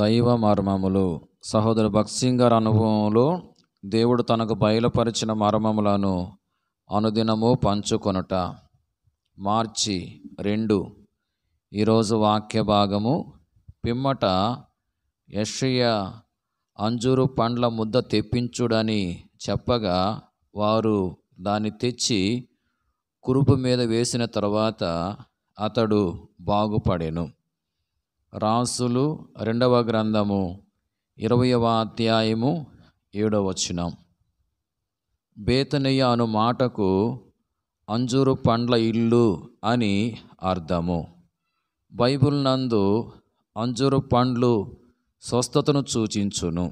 దైవ మర్మములు సహోదరు భక్సింగ్ గారి అనుభవంలో దేవుడు తనకు బయలుపరిచిన మర్మములను అనుదినము పంచుకొనుట మార్చి రెండు ఈరోజు వాక్య భాగము పిమ్మట యషయ అంజూరు పండ్ల ముద్ద తెప్పించుడని చెప్పగా వారు దాన్ని తెచ్చి కురుపు మీద వేసిన తర్వాత అతడు బాగుపడెను రాసులు రెండవ గ్రంథము ఇరవయవ అధ్యాయము ఏడవ వచనం బేతనయ్య అను మాటకు అంజూరు పండ్ల ఇల్లు అని అర్థము బైబుల్ నందు అంజూరు పండ్లు స్వస్థతను సూచించును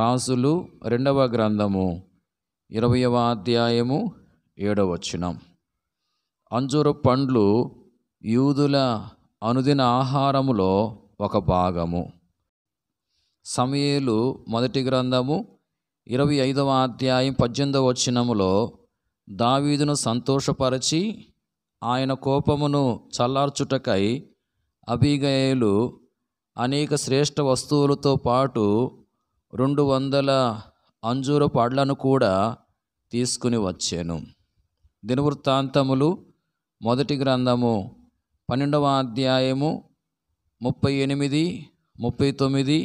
రాసులు రెండవ గ్రంథము ఇరవయవ అధ్యాయము ఏడవచనం అంజూరు పండ్లు యూదుల అనుదిన ఆహారములో ఒక భాగము సమయలు మొదటి గ్రంథము ఇరవై ఐదవ అధ్యాయం పద్దెనిమిదవ వచ్చినములో దావీదును సంతోషపరచి ఆయన కోపమును చల్లార్చుటకై అభిగయలు అనేక శ్రేష్ఠ వస్తువులతో పాటు రెండు వందల అంజూర పళ్ళను కూడా తీసుకుని వచ్చాను దినవృత్తాంతములు మొదటి గ్రంథము పన్నెండవ అధ్యాయము ముప్పై ఎనిమిది ముప్పై తొమ్మిది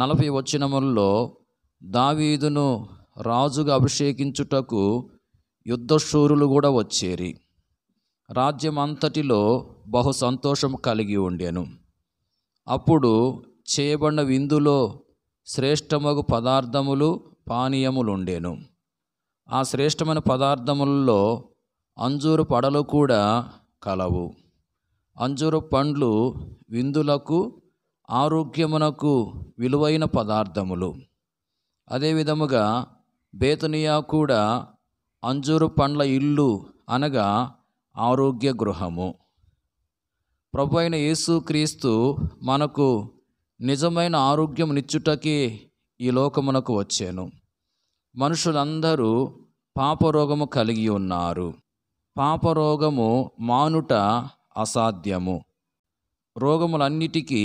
నలభై వచనముల్లో దావీదును రాజుగా అభిషేకించుటకు యుద్ధశూరులు కూడా వచ్చేరి రాజ్యం అంతటిలో బహు సంతోషం కలిగి ఉండెను అప్పుడు చేయబడిన విందులో శ్రేష్టమగు పదార్థములు పానీయములుండెను ఆ శ్రేష్టమైన పదార్థములలో అంజూరు పడలు కూడా కలవు అంజూరు పండ్లు విందులకు ఆరోగ్యమునకు విలువైన పదార్థములు అదే విధముగా బేతనియా కూడా అంజూరు పండ్ల ఇల్లు అనగా ఆరోగ్య గృహము ప్రభు అయిన యేసుక్రీస్తు మనకు నిజమైన ఆరోగ్యం నిచ్చుటకే ఈ లోకమునకు వచ్చాను మనుషులందరూ పాపరోగము కలిగి ఉన్నారు పాపరోగము మానుట అసాధ్యము రోగములన్నిటికీ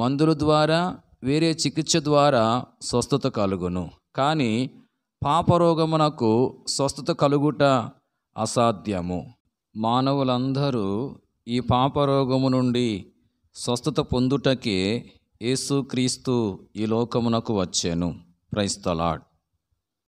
మందుల ద్వారా వేరే చికిత్స ద్వారా స్వస్థత కలుగును కానీ పాపరోగమునకు స్వస్థత కలుగుట అసాధ్యము మానవులందరూ ఈ పాపరోగము నుండి స్వస్థత పొందుటకే యేసుక్రీస్తు ఈ లోకమునకు వచ్చాను ప్రైస్తలాడ్